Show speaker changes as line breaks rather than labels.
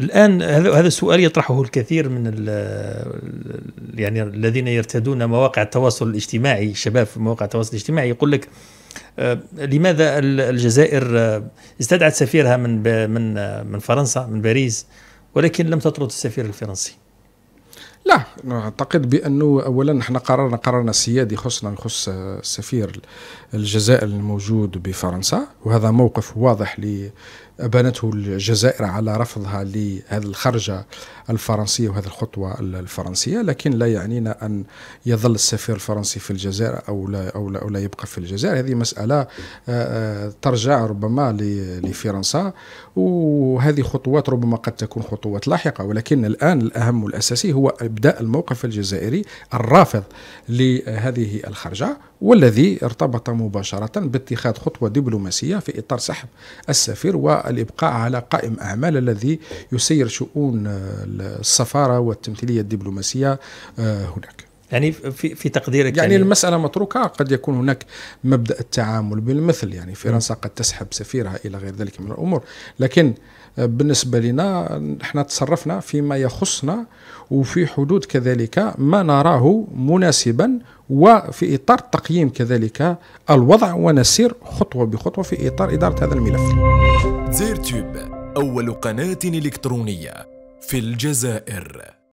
الان هذا السؤال يطرحه الكثير من يعني الذين يرتدون مواقع التواصل الاجتماعي الشباب في مواقع التواصل الاجتماعي يقول لك آه، لماذا الجزائر آه، استدعت سفيرها من من آه، من فرنسا من باريس ولكن لم تطرد السفير الفرنسي
لا اعتقد بانه اولا احنا قررنا قررنا سيادي خصنا يخص السفير الجزائر الموجود بفرنسا وهذا موقف واضح بنته الجزائر على رفضها لهذه الخرجة الفرنسية وهذه الخطوة الفرنسية لكن لا يعنينا أن يظل السفير الفرنسي في الجزائر أو لا, أو لا, أو لا يبقى في الجزائر هذه مسألة آه، آه، ترجع ربما لفرنسا وهذه خطوات ربما قد تكون خطوات لاحقة ولكن الآن الأهم والأساسي هو إبداء الموقف الجزائري الرافض لهذه الخرجة والذي ارتبط مباشرة باتخاذ خطوة دبلوماسية في إطار سحب السفير و الإبقاء على قائم أعمال الذي يسير شؤون السفارة والتمثيلية الدبلوماسية آه، هناك يعني في في تقديرك يعني, يعني المساله متروكه قد يكون هناك مبدا التعامل بالمثل يعني فرنسا قد تسحب سفيرها الى غير ذلك من الامور لكن آه، بالنسبه لنا احنا تصرفنا فيما يخصنا وفي حدود كذلك ما نراه مناسبا وفي اطار تقييم كذلك الوضع ونسير خطوه بخطوه في اطار اداره هذا الملف. زيرتوب أول قناة إلكترونية في الجزائر